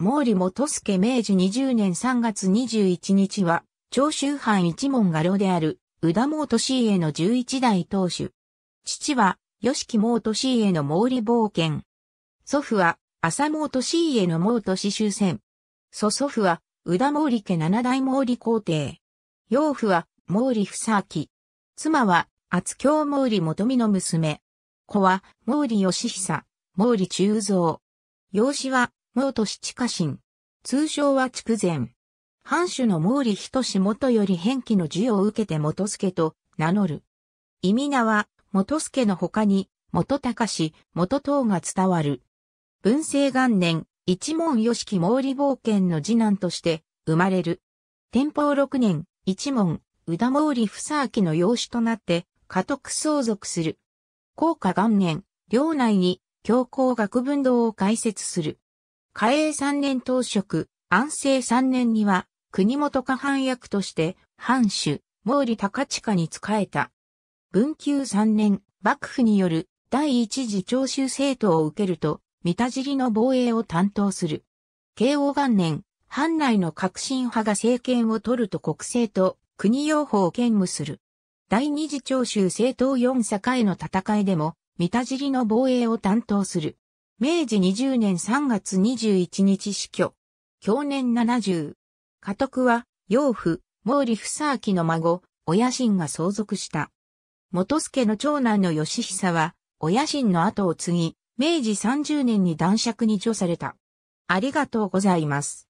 毛利元助明治20年3月21日は、長州藩一門画廊である、宇田毛利家の11代当主。父は、吉木毛利家の毛利冒険。祖父は、浅毛利家の毛利終戦。祖祖父は、宇田毛利家七代毛利皇帝。養父は、毛利房明。妻は、厚京毛利元美の娘。子は、毛利義久、毛利中蔵。養子は、毛都市地下神。通称は筑前。藩主の毛利仁元より返記の授与を受けて元助と名乗る。意味名は元助の他に元隆、元等が伝わる。文政元年、一門義樹毛利冒険の次男として生まれる。天保六年、一門、宇田毛利房明の養子となって、家督相続する。高下元年、領内に教皇学文堂を開設する。嘉永三年当職、安政三年には、国元下藩役として、藩主、毛利高近に仕えた。文久三年、幕府による第一次徴収政党を受けると、三田尻の防衛を担当する。慶応元年、藩内の革新派が政権を取ると国政と国用法を兼務する。第二次徴収政党4境の戦いでも、三田尻の防衛を担当する。明治20年3月21日死去。去年70。家督は、養父、毛利房明の孫、親心が相続した。元助の長男の義久は、親心の後を継ぎ、明治30年に男爵に除された。ありがとうございます。